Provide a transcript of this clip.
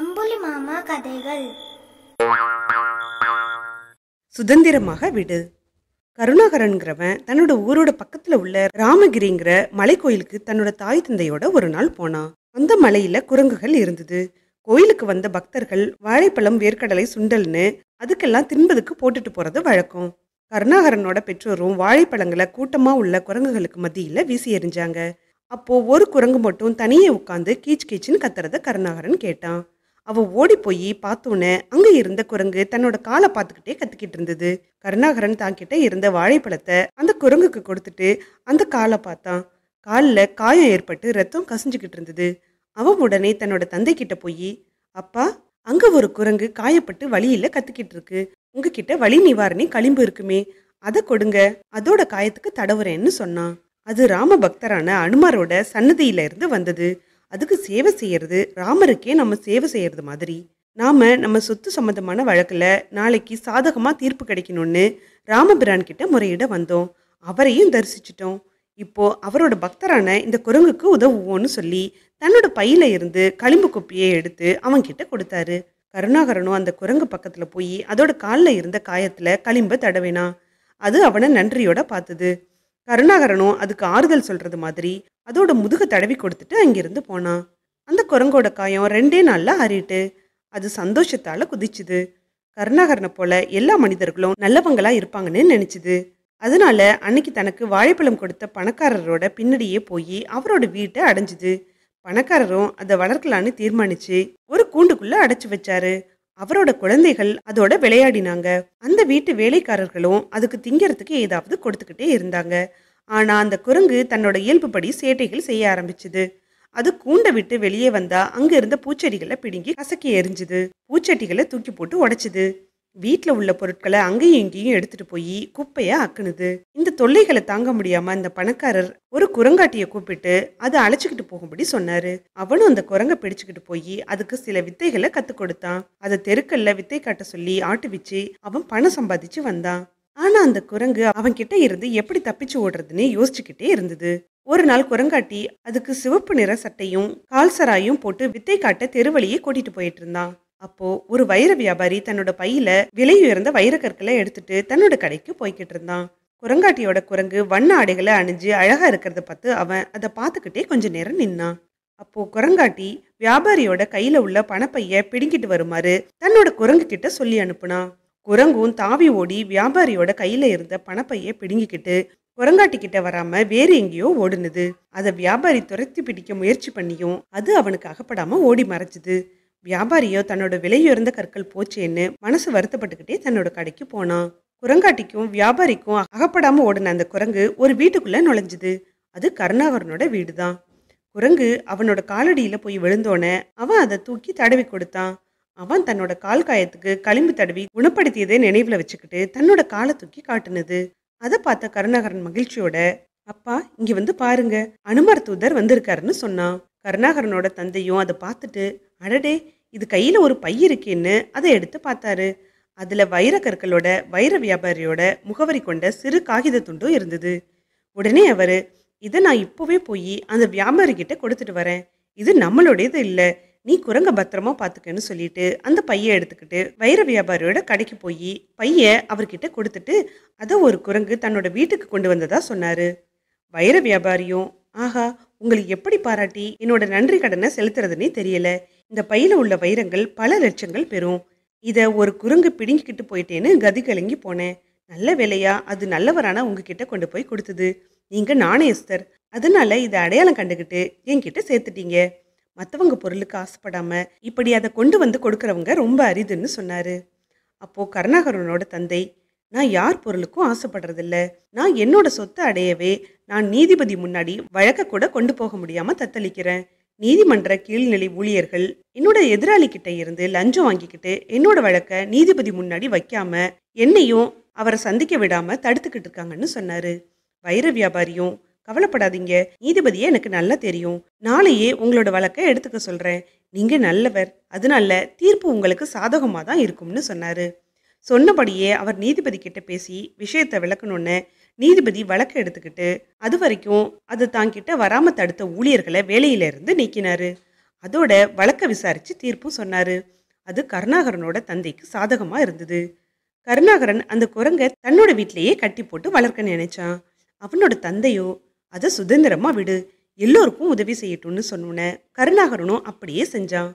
அம்புலி மாமா கதைகள் சுதந்திரமாக விடு கருணாகரன்கிறவன் தன்னோட ஊரோட பக்கத்துல உள்ள ராமகிரிங்கிற மலை கோயிலுக்கு தன்னோட தாய் தந்தையோட ஒரு நாள் போனான் அந்த மலையில குரங்குகள் இருந்தது கோயிலுக்கு வந்த பக்தர்கள் வாழைப்பழம் வேர்க்கடலை சுண்டல்னு அதுக்கெல்லாம் தின்பதுக்கு போட்டுட்டு போறது வழக்கம் கருணாகரனோட பெற்றோரும் வாழைப்பழங்களை கூட்டமா உள்ள குரங்குகளுக்கு மத்தியில வீசி எறிஞ்சாங்க அப்போது ஒரு குரங்கு மட்டும் தனியே உட்காந்து கீச் கீச்சின்னு கத்துறத கருணாகரன் கேட்டான் அவள் ஓடி போய் பார்த்தோன்னே அங்கே இருந்த குரங்கு தன்னோட காலை பார்த்துக்கிட்டே கத்துக்கிட்டு இருந்தது கருணாகரன் தாங்கிட்ட இருந்த வாழைப்பழத்தை அந்த குரங்குக்கு கொடுத்துட்டு அந்த காலை பார்த்தான் காலில் காயம் ஏற்பட்டு ரத்தம் கசிஞ்சுக்கிட்டு இருந்தது அவன் உடனே தன்னோட தந்தை கிட்ட போய் அப்பா அங்கே ஒரு குரங்கு காயப்பட்டு வழியில் கத்துக்கிட்டு இருக்கு உங்ககிட்ட வழி நிவாரணி களிம்பு இருக்குமே அதை கொடுங்க அதோட காயத்துக்கு தடவுறேன்னு சொன்னான் அது ராம பக்தரான அனுமாரோட சன்னதியிலிருந்து வந்தது அதுக்கு சேவை செய்யறது ராமருக்கே நம்ம சேவை செய்யறது மாதிரி நாம் நம்ம சொத்து சம்மந்தமான வழக்கில் நாளைக்கு சாதகமாக தீர்ப்பு கிடைக்கணும்னு ராமபிரான் கிட்ட முறையிட வந்தோம் அவரையும் தரிசிச்சிட்டோம் இப்போ அவரோட பக்தரான இந்த குரங்குக்கு உதவுவோன்னு சொல்லி தன்னோட பையில இருந்து களிம்பு குப்பியை எடுத்து அவன்கிட்ட கொடுத்தாரு கருணாகரனும் அந்த குரங்கு பக்கத்தில் போய் அதோட காலில் இருந்த காயத்தில் களிம்பை தடவினான் அது அவனை நன்றியோட பார்த்தது கருணாகரனும் அதுக்கு ஆறுதல் சொல்றது மாதிரி அதோட முதுக தடவி கொடுத்துட்டு அங்கிருந்து போனான் அந்த குரங்கோட காயம் ரெண்டே நாளில் ஆறிட்டு அது சந்தோஷத்தால குதிச்சுது கருணாகரனை போல எல்லா மனிதர்களும் நல்லவங்களா இருப்பாங்கன்னு நினைச்சுது அதனால அன்னைக்கு தனக்கு வாழைப்பழம் கொடுத்த பணக்காரரோட பின்னாடியே போய் அவரோட வீட்டை அடைஞ்சுது பணக்காரரும் அதை வளர்க்கலான்னு தீர்மானிச்சு ஒரு கூண்டுக்குள்ள அடைச்சு வச்சாரு அவரோட குழந்தைகள் அதோட விளையாடினாங்க அந்த வீட்டு வேலைக்காரர்களும் அதுக்கு திங்கிறதுக்கு ஏதாவது கொடுத்துக்கிட்டே இருந்தாங்க ஆனா அந்த குரங்கு தன்னோட இயல்புப்படி சேட்டைகள் செய்ய ஆரம்பிச்சுது அது கூண்டை விட்டு வெளியே வந்தா அங்க இருந்த பூச்செடிகளை பிடுங்கி கசக்கி எரிஞ்சுது பூச்செடிகளை தூக்கி போட்டு உடைச்சுது வீட்டில் உள்ள பொருட்களை அங்கேயும் இங்கேயும் எடுத்துட்டு போய் குப்பையா அக்குனுது இந்த தொல்லைகளை தாங்க முடியாம அந்த பணக்காரர் ஒரு குரங்காட்டிய கூப்பிட்டு அதை அழைச்சிக்கிட்டு போகும்படி சொன்னாரு அவனும் அந்த குரங்க பிடிச்சுக்கிட்டு போய் அதுக்கு சில வித்தைகளை கத்து கொடுத்தான் அதை தெருக்கல்ல வித்தை காட்ட சொல்லி ஆட்டு வச்சு அவன் பணம் சம்பாதிச்சு வந்தான் ஆனா அந்த குரங்கு அவன் கிட்ட இருந்து எப்படி தப்பிச்சு ஓடுறதுன்னு யோசிச்சுக்கிட்டே இருந்தது ஒரு நாள் குரங்காட்டி அதுக்கு சிவப்பு நிற சட்டையும் கால்சராயும் போட்டு வித்தை காட்ட தெருவழியே கூட்டிட்டு போயிட்டு இருந்தான் அப்போ ஒரு வைர வியாபாரி தன்னோட பையில விலை உயர்ந்த வைரக்கற்களை எடுத்துட்டு தன்னோட கடைக்கு போய்கிட்டு இருந்தான் குரங்காட்டியோட குரங்கு வண்ண ஆடைகளை அணிஞ்சு அழகாக இருக்கிறத பார்த்து அவன் அதை பார்த்துக்கிட்டே கொஞ்ச நேரம் நின்னான் அப்போது குரங்காட்டி வியாபாரியோட கையில் உள்ள பணப்பைய பிடுங்கிட்டு வருமாறு தன்னோட குரங்கு கிட்ட சொல்லி அனுப்புனான் குரங்கும் தாவி ஓடி வியாபாரியோட கையில் இருந்த பணப்பைய பிடுங்கிக்கிட்டு குரங்காட்டி கிட்ட வராம வேறு எங்கேயோ ஓடுனது அதை வியாபாரி துரத்தி பிடிக்க முயற்சி பண்ணியும் அது அவனுக்கு அகப்படாம ஓடி மறைச்சுது வியாபாரியோ தன்னோட விலையுயர்ந்த கற்கள் போச்சேன்னு மனசு வருத்தப்பட்டுக்கிட்டே தன்னோட கடைக்கு போனான் குரங்காட்டிக்கும் வியாபாரிக்கும் அகப்படாமல் ஓடின அந்த குரங்கு ஒரு வீட்டுக்குள்ளே நுழைஞ்சுது அது கருணாகரனோட வீடு தான் குரங்கு அவனோட காலடியில் போய் விழுந்தோடனே அவன் அதை தூக்கி தடவி கொடுத்தான் அவன் தன்னோட கால் காயத்துக்கு களிம்பு தடவி குணப்படுத்தியதை நினைவில் வச்சுக்கிட்டு தன்னோட காலை தூக்கி காட்டுனது அதை பார்த்த கருணாகரன் மகிழ்ச்சியோட அப்பா இங்கே வந்து பாருங்க அனுமர் தூதர் வந்திருக்காருன்னு சொன்னான் கருணாகரனோட தந்தையும் அதை பார்த்துட்டு அடடே இது கையில் ஒரு பை இருக்கேன்னு அதை எடுத்து பார்த்தாரு அதில் வைரக்கற்களோட வைர வியாபாரியோட முகவரி கொண்ட சிறு காகித துண்டும் இருந்தது உடனே அவர் இதை நான் இப்போவே போய் அந்த வியாபாரிக்கிட்ட கொடுத்துட்டு வரேன் இது நம்மளுடையது இல்லை நீ குரங்க பத்திரமா பார்த்துக்கன்னு சொல்லிட்டு அந்த பையை எடுத்துக்கிட்டு வைர வியாபாரியோட கடைக்கு போய் பைய அவர்கிட்ட கொடுத்துட்டு அதை ஒரு குரங்கு தன்னோட வீட்டுக்கு கொண்டு வந்ததா சொன்னாரு வைர வியாபாரியும் ஆஹா உங்களுக்கு எப்படி பாராட்டி என்னோட நன்றி கடனை செலுத்துறதுன்னே தெரியல இந்த பையில உள்ள வைரங்கள் பல லட்சங்கள் பெறும் இதை ஒரு குரங்கு பிடுங்கிக்கிட்டு போயிட்டேன்னு கதி கலங்கி போனேன் நல்ல வேலையா அது நல்லவரான உங்ககிட்ட கொண்டு போய் கொடுத்தது நீங்க நாணயஸ்தர் அதனால இதை அடையாளம் கண்டுக்கிட்டு என்கிட்ட சேர்த்துட்டீங்க மற்றவங்க பொருளுக்கு ஆசைப்படாம இப்படி அதை கொண்டு வந்து கொடுக்குறவங்க ரொம்ப அரிதுன்னு சொன்னாரு அப்போ கருணாகரனோட தந்தை நான் யார் பொருளுக்கும் ஆசைப்படுறதில்ல நான் என்னோட சொத்தை அடையவே நான் நீதிபதி முன்னாடி வழக்க கூட கொண்டு போக முடியாம தத்தளிக்கிறேன் நீதிமன்ற கீழ்நிலை ஊழியர்கள் என்னோட எதிராளி கிட்ட இருந்து லஞ்சம் வாங்கிக்கிட்டு என்னோட வழக்க நீதிபதி முன்னாடி வைக்காம என்னையும் அவரை சந்திக்க விடாம தடுத்துக்கிட்டு இருக்காங்கன்னு சொன்னாரு வைர வியாபாரியும் கவலைப்படாதீங்க நீதிபதியே எனக்கு நல்லா தெரியும் நாளையே உங்களோட வழக்கை எடுத்துக்க சொல்றேன் நீங்க நல்லவர் அதனால தீர்ப்பு உங்களுக்கு சாதகமாக தான் இருக்கும்னு சொன்னாரு சொன்னபடியே அவர் நீதிபதி கிட்ட பேசி விஷயத்தை விளக்கணும்னு நீதிபதி வழக்கு எடுத்துக்கிட்டு அது வரைக்கும் அது தாங்கிட்ட வராமல் தடுத்த ஊழியர்களை வேலையிலிருந்து நீக்கினாரு அதோட வழக்க விசாரித்து தீர்ப்பும் சொன்னார் அது கருணாகரனோட தந்தைக்கு சாதகமாக இருந்தது கருணாகரன் அந்த குரங்கை தன்னோட வீட்லேயே கட்டி போட்டு வளர்க்க நினைச்சான் அவனோட தந்தையோ அதை சுதந்திரமாக விடு எல்லோருக்கும் உதவி செய்யட்டும்னு சொன்னோன்ன கருணாகரனும் அப்படியே செஞ்சான்